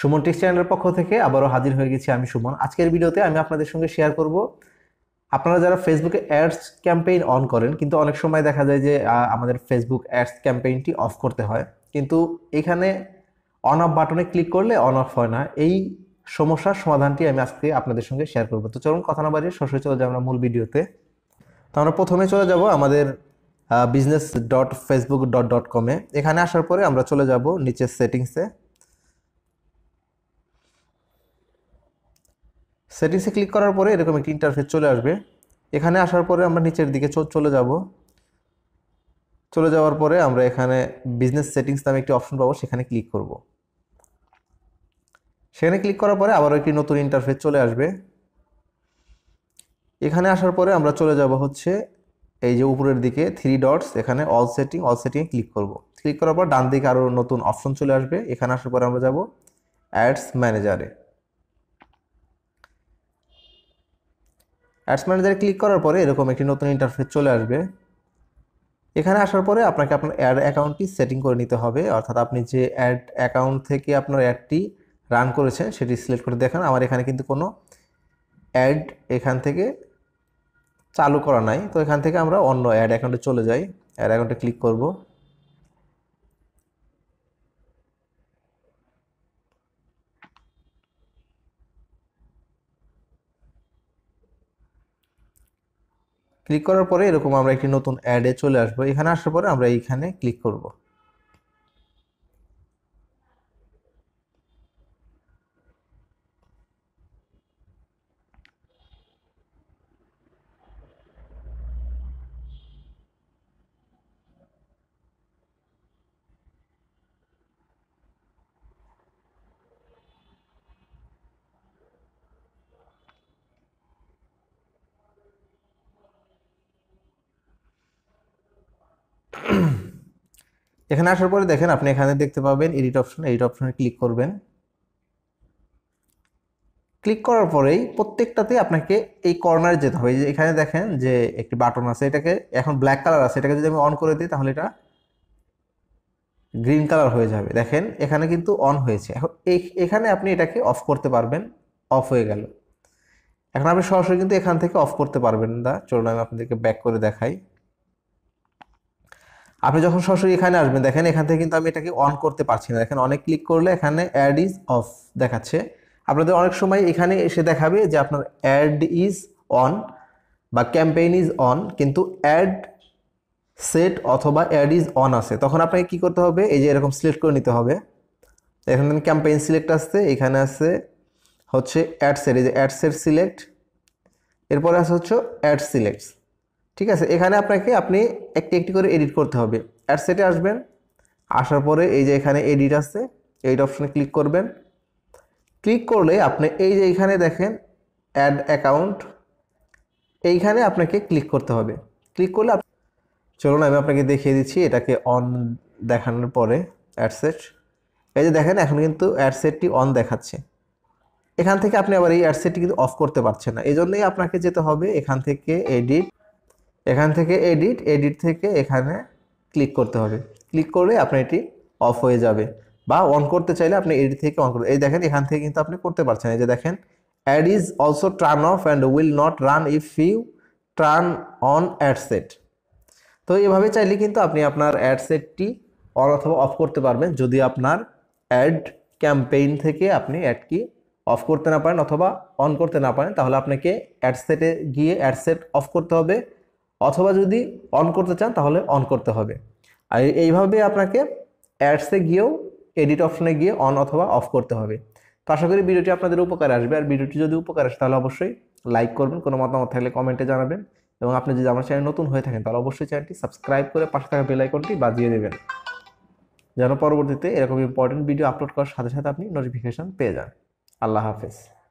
Suman text চ্যানেলের পক্ষ থেকে আবারও হাজির হয়ে গেছি আমি সুমন আজকের ভিডিওতে আমি আপনাদের সঙ্গে শেয়ার করব আপনারা যারা ফেসবুকে অ্যাডস ক্যাম্পেইন অন করেন কিন্তু অনেক সময় দেখা যায় যে আমাদের ফেসবুক অ্যাডস ক্যাম্পেইনটি অফ করতে হয় কিন্তু এখানে অন অফ বাটনে ক্লিক করলে অন অফ হয় না এই সমস্যার সমাধানটি আমি আজকে আপনাদের সঙ্গে শেয়ার করবো তো চলুন কথা না বাড়িয়ে সরাসরি চলে যাই আমরা মূল ভিডিওতে তো আমরা প্রথমে চলে যাব আমাদের business dot Facebook dot dot কমে এখানে আসার পরে আমরা চলে যাব নিচের সেটিংসে সেটিংসে ক্লিক করার পরে এরকম একটি ইন্টারফেস চলে আসবে এখানে আসার পরে আমরা নিচের দিকে চলে যাব চলে যাওয়ার পরে আমরা এখানে বিজনেস সেটিংস নামে একটি অপশন পাবো সেখানে ক্লিক করব সেখানে ক্লিক করার পরে আবার একটি নতুন ইন্টারফেস চলে আসবে এখানে আসার পরে আমরা চলে যাব হচ্ছে এই যে উপরের দিকে থ্রি ডটস এখানে অল সেটিং অল সেটিংয়ে ক্লিক করব ক্লিক করার পর ডান দিকে আরও নতুন অপশন চলে আসবে এখানে আসার পরে আমরা যাব অ্যাডস ম্যানেজারে অ্যাডস ম্যানেজারে ক্লিক করার পরে এরকম একটি নতুন ইন্টারফেস চলে আসবে এখানে আসার পরে আপনাকে আপনার অ্যাড অ্যাকাউন্টটি সেটিং করে নিতে হবে অর্থাৎ আপনি যে অ্যাড অ্যাকাউন্ট থেকে আপনার অ্যাডটি রান করেছেন সেটি সিলেক্ট করে দেখান আমার এখানে কিন্তু কোনো অ্যাড এখান থেকে চালু করা নাই তো এখান থেকে আমরা অন্য অ্যাড অ্যাকাউন্টে চলে যাই অ্যাড অ্যাকাউন্টে ক্লিক করবো ক্লিক করার পরে এরকম আমরা একটি নতুন অ্যাডে চলে আসবো এখানে আসার পরে আমরা এইখানে ক্লিক করবো এখানে আসার পরে দেখেন আপনি এখানে দেখতে পাবেন এডিট অপশন এডিট অপশনে ক্লিক করবেন ক্লিক করার পরেই প্রত্যেকটাতেই আপনাকে এই কর্নারে যেতে হবে যে এখানে দেখেন যে একটি বাটন আছে এটাকে এখন ব্ল্যাক কালার আছে এটাকে যদি আমি অন করে দিই তাহলে এটা গ্রিন কালার হয়ে যাবে দেখেন এখানে কিন্তু অন হয়েছে এখন এখানে আপনি এটাকে অফ করতে পারবেন অফ হয়ে গেল এখন আপনি সরাসরি কিন্তু এখান থেকে অফ করতে পারবেন না চলুন আমি আপনাদেরকে ব্যাক করে দেখাই আপনি যখন সরাসরি এখানে আসবেন দেখেন এখান থেকে কিন্তু আমি এটাকে অন করতে পারছি না দেখেন অনেক ক্লিক করলে এখানে অ্যাড ইজ অফ দেখাচ্ছে আপনাদের অনেক সময় এখানে এসে দেখাবে যে আপনার অ্যাড ইজ অন বা ক্যাম্পেইন ইজ অন কিন্তু অ্যাড সেট অথবা অ্যাড ইজ অন আছে তখন আপনাকে কি করতে হবে এই যে এরকম সিলেক্ট করে নিতে হবে এখানে ক্যাম্পেইন সিলেক্ট আসছে এখানে আছে হচ্ছে অ্যাড সেট এই যে অ্যাড সেট সিলেক্ট এরপরে আছে হচ্ছে অ্যাড সিলেক্টস ঠিক আছে এখানে আপনাকে আপনি একটি একটি করে এডিট করতে হবে অ্যাডসেটে আসবেন আসার পরে এই যে এখানে এডিট আছে এইট অপশনে ক্লিক করবেন ক্লিক করলে আপনি এই যে এখানে দেখেন অ্যাড অ্যাকাউন্ট এইখানে আপনাকে ক্লিক করতে হবে ক্লিক করলে চলুন আমি আপনাকে দেখিয়ে দিচ্ছি এটাকে অন দেখানোর পরে অ্যাডসেট এই যে দেখেন এখন কিন্তু অ্যাডসেটটি অন দেখাচ্ছে এখান থেকে আপনি আবার এই অ্যাডসেটটি কিন্তু অফ করতে পারছেন না এই জন্যই আপনাকে যেতে হবে এখান থেকে এডিট এখান থেকে এডিট এডিট থেকে এখানে ক্লিক করতে হবে ক্লিক করলে আপনার এটি অফ হয়ে যাবে বা অন করতে চাইলে আপনি এডিট থেকে অন করতে এই দেখেন এখান থেকে কিন্তু আপনি করতে পারছেন এই যে দেখেন ad is also turn off and will not run if you turn on ad set তো এভাবে চাইলে কিন্তু আপনি আপনার অ্যাড সেটটি অন অথবা অফ করতে পারবেন যদি আপনার অ্যাড ক্যাম্পেইন থেকে আপনি অ্যাডটি অফ করতে না পারেন অথবা অন করতে না পারেন তাহলে আপনাকে অ্যাড সেটে গিয়ে অ্যাড সেট অফ করতে হবে অথবা যদি অন করতে চান তাহলে অন করতে হবে আর এইভাবে আপনাকে অ্যাডসে গিয়েও এডিট অপশনে গিয়ে অন অথবা অফ করতে হবে তো আশা করি ভিডিওটি আপনাদের উপকারে আসবে আর ভিডিওটি যদি উপকার আসে তাহলে অবশ্যই লাইক করবেন কোনো মতামত থাকলে কমেন্টে জানাবেন এবং আপনি যদি আমার চ্যানেল নতুন হয়ে থাকেন তাহলে অবশ্যই চ্যানেলটি সাবস্ক্রাইব করে পাশে থাকা বেলাইকনটি বাজিয়ে দেবেন যেন পরবর্তীতে এরকম ইম্পর্টেন্ট ভিডিও আপলোড করার সাথে সাথে আপনি নোটিফিকেশান পেয়ে যান আল্লাহ হাফেজ